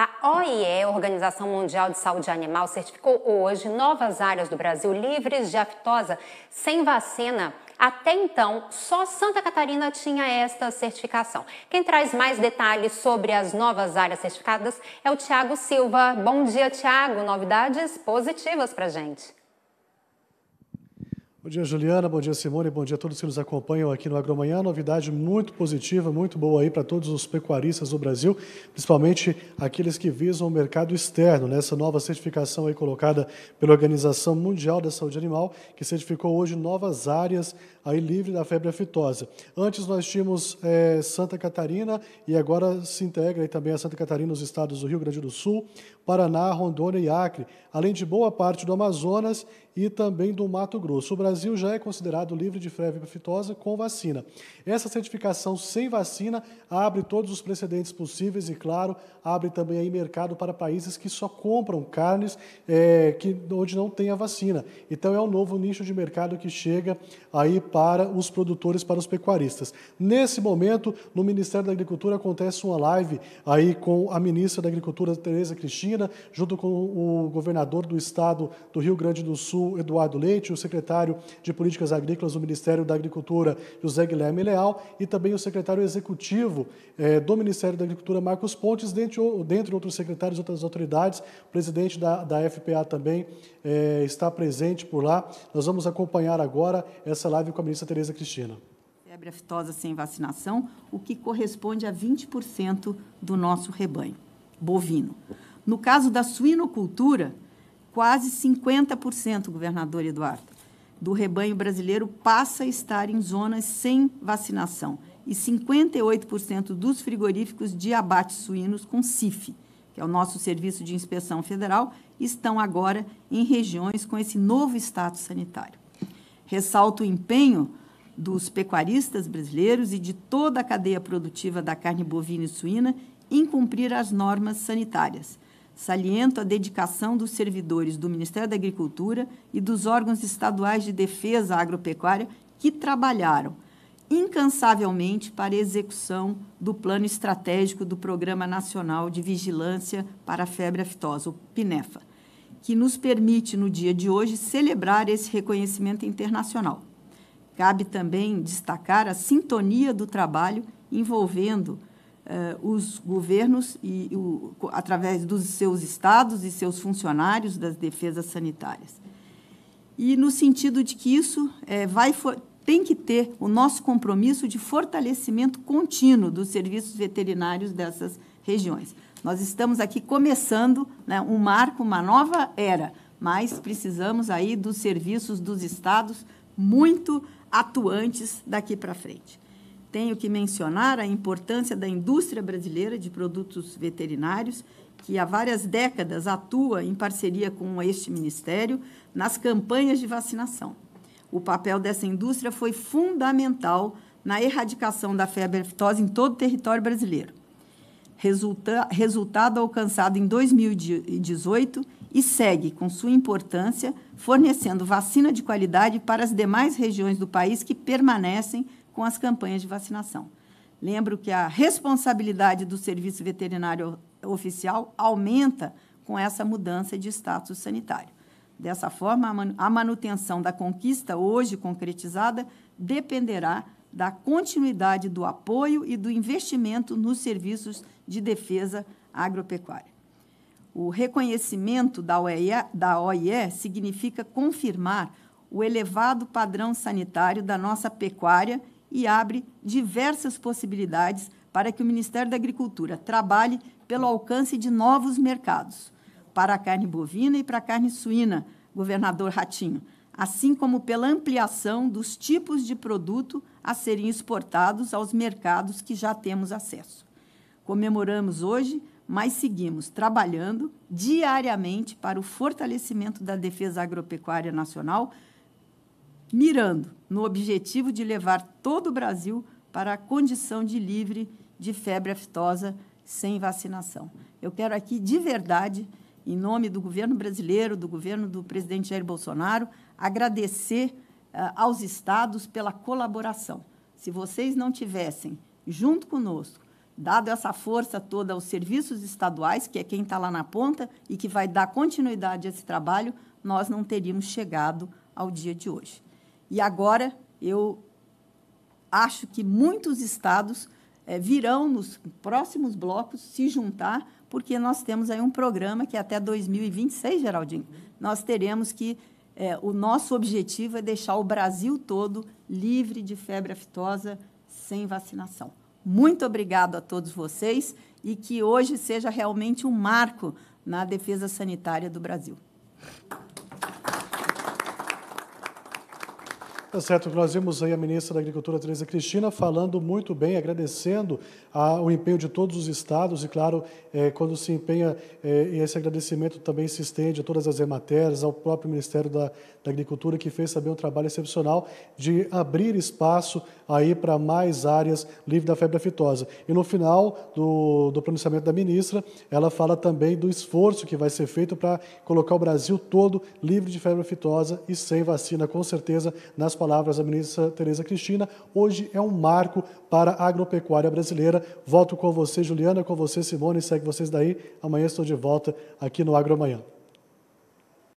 A OIE, Organização Mundial de Saúde Animal, certificou hoje novas áreas do Brasil livres de aftosa sem vacina. Até então, só Santa Catarina tinha esta certificação. Quem traz mais detalhes sobre as novas áreas certificadas é o Tiago Silva. Bom dia, Tiago. Novidades positivas para gente. Bom dia, Juliana. Bom dia, Simone. Bom dia a todos que nos acompanham aqui no Agromanhã. Novidade muito positiva, muito boa aí para todos os pecuaristas do Brasil, principalmente aqueles que visam o mercado externo. Né? nova certificação aí colocada pela Organização Mundial da Saúde Animal, que certificou hoje novas áreas aí livre da febre aftosa. Antes nós tínhamos é, Santa Catarina e agora se integra aí também a Santa Catarina os estados do Rio Grande do Sul, Paraná, Rondônia e Acre, além de boa parte do Amazonas e também do Mato Grosso. O Brasil já é considerado livre de febre aftosa com vacina. Essa certificação sem vacina abre todos os precedentes possíveis e, claro, abre também aí mercado para países que só compram carnes é, que, onde não tem a vacina. Então é um novo nicho de mercado que chega aí para os produtores, para os pecuaristas. Nesse momento, no Ministério da Agricultura acontece uma live aí com a ministra da Agricultura, Tereza Cristina, Cristina, junto com o governador do estado do Rio Grande do Sul, Eduardo Leite, o secretário de Políticas Agrícolas do Ministério da Agricultura, José Guilherme Leal, e também o secretário executivo eh, do Ministério da Agricultura, Marcos Pontes, dentre, dentre outros secretários e outras autoridades. O presidente da, da FPA também eh, está presente por lá. Nós vamos acompanhar agora essa live com a ministra Tereza Cristina febre aftosa sem vacinação, o que corresponde a 20% do nosso rebanho bovino. No caso da suinocultura, quase 50%, governador Eduardo, do rebanho brasileiro passa a estar em zonas sem vacinação e 58% dos frigoríficos de abate suínos com CIF, que é o nosso Serviço de Inspeção Federal, estão agora em regiões com esse novo status sanitário. Ressalto o empenho dos pecuaristas brasileiros e de toda a cadeia produtiva da carne bovina e suína em cumprir as normas sanitárias saliento a dedicação dos servidores do Ministério da Agricultura e dos órgãos estaduais de defesa agropecuária que trabalharam incansavelmente para a execução do plano estratégico do Programa Nacional de Vigilância para a Febre Aftosa, o PNEFA, que nos permite, no dia de hoje, celebrar esse reconhecimento internacional. Cabe também destacar a sintonia do trabalho envolvendo eh, os governos, e o, através dos seus estados e seus funcionários das defesas sanitárias. E no sentido de que isso é, vai, tem que ter o nosso compromisso de fortalecimento contínuo dos serviços veterinários dessas regiões. Nós estamos aqui começando né, um marco, uma nova era, mas precisamos aí dos serviços dos estados muito atuantes daqui para frente tenho que mencionar a importância da indústria brasileira de produtos veterinários, que há várias décadas atua em parceria com este ministério nas campanhas de vacinação. O papel dessa indústria foi fundamental na erradicação da febre aftosa em todo o território brasileiro. Resulta, resultado alcançado em 2018 e segue com sua importância, fornecendo vacina de qualidade para as demais regiões do país que permanecem com as campanhas de vacinação. Lembro que a responsabilidade do Serviço Veterinário Oficial aumenta com essa mudança de status sanitário. Dessa forma, a manutenção da conquista hoje concretizada dependerá da continuidade do apoio e do investimento nos serviços de defesa agropecuária. O reconhecimento da OIE, da OIE significa confirmar o elevado padrão sanitário da nossa pecuária e abre diversas possibilidades para que o Ministério da Agricultura trabalhe pelo alcance de novos mercados para a carne bovina e para a carne suína, governador Ratinho, assim como pela ampliação dos tipos de produto a serem exportados aos mercados que já temos acesso. Comemoramos hoje, mas seguimos trabalhando diariamente para o fortalecimento da defesa agropecuária nacional mirando no objetivo de levar todo o Brasil para a condição de livre de febre aftosa sem vacinação. Eu quero aqui, de verdade, em nome do governo brasileiro, do governo do presidente Jair Bolsonaro, agradecer uh, aos estados pela colaboração. Se vocês não tivessem, junto conosco, dado essa força toda aos serviços estaduais, que é quem está lá na ponta e que vai dar continuidade a esse trabalho, nós não teríamos chegado ao dia de hoje. E agora eu acho que muitos estados é, virão nos próximos blocos se juntar, porque nós temos aí um programa que é até 2026, Geraldinho, nós teremos que. É, o nosso objetivo é deixar o Brasil todo livre de febre aftosa sem vacinação. Muito obrigado a todos vocês e que hoje seja realmente um marco na defesa sanitária do Brasil. Tá certo, nós vimos aí a ministra da Agricultura, Tereza Cristina, falando muito bem, agradecendo a, ah, o empenho de todos os estados e, claro, é, quando se empenha, é, esse agradecimento também se estende a todas as ematérias, ao próprio Ministério da, da Agricultura, que fez também um trabalho excepcional de abrir espaço aí para mais áreas livres da febre aftosa. E no final do, do pronunciamento da ministra, ela fala também do esforço que vai ser feito para colocar o Brasil todo livre de febre aftosa e sem vacina, com certeza, nas palavras da ministra Tereza Cristina. Hoje é um marco para a agropecuária brasileira. Volto com você, Juliana, com você, Simone, segue vocês daí. Amanhã estou de volta aqui no Agro Amanhã.